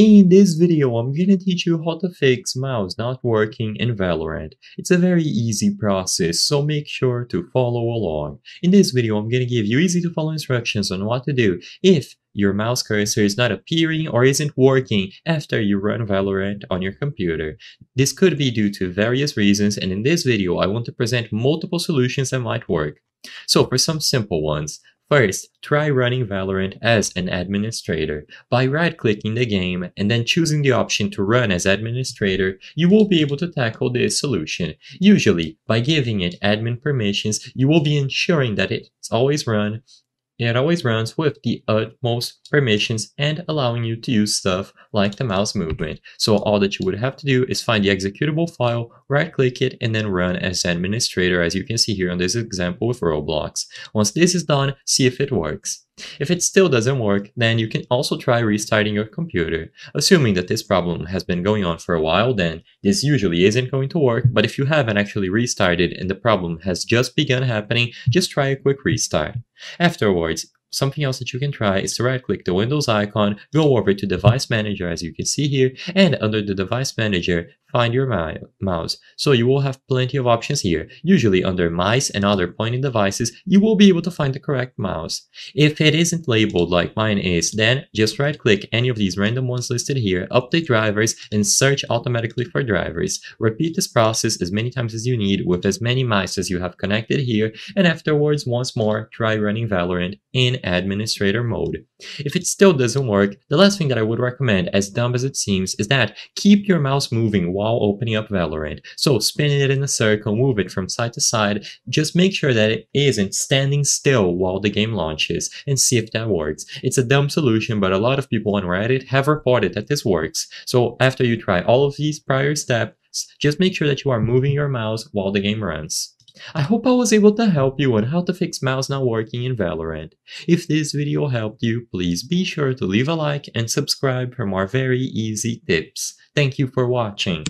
In this video, I'm gonna teach you how to fix mouse not working in Valorant. It's a very easy process, so make sure to follow along. In this video, I'm gonna give you easy to follow instructions on what to do if your mouse cursor is not appearing or isn't working after you run Valorant on your computer. This could be due to various reasons and in this video I want to present multiple solutions that might work. So for some simple ones, First, try running Valorant as an administrator. By right-clicking the game and then choosing the option to run as administrator, you will be able to tackle this solution. Usually, by giving it admin permissions, you will be ensuring that it's always run it always runs with the utmost permissions and allowing you to use stuff like the mouse movement. So all that you would have to do is find the executable file, right click it, and then run as administrator as you can see here on this example with Roblox. Once this is done, see if it works. If it still doesn't work, then you can also try restarting your computer. Assuming that this problem has been going on for a while, then this usually isn't going to work, but if you haven't actually restarted and the problem has just begun happening, just try a quick restart. Afterwards, something else that you can try is to right click the Windows icon, go over to Device Manager as you can see here, and under the Device Manager, find your mouse. So you will have plenty of options here. Usually under mice and other pointing devices, you will be able to find the correct mouse. If it isn't labeled like mine is, then just right click any of these random ones listed here, update drivers, and search automatically for drivers. Repeat this process as many times as you need with as many mice as you have connected here, and afterwards once more try running Valorant in administrator mode. If it still doesn't work, the last thing that I would recommend, as dumb as it seems, is that keep your mouse moving while opening up Valorant. So spin it in a circle, move it from side to side, just make sure that it isn't standing still while the game launches and see if that works. It's a dumb solution, but a lot of people on Reddit have reported that this works. So after you try all of these prior steps, just make sure that you are moving your mouse while the game runs. I hope I was able to help you on how to fix mouse not working in Valorant. If this video helped you, please be sure to leave a like and subscribe for more very easy tips. Thank you for watching.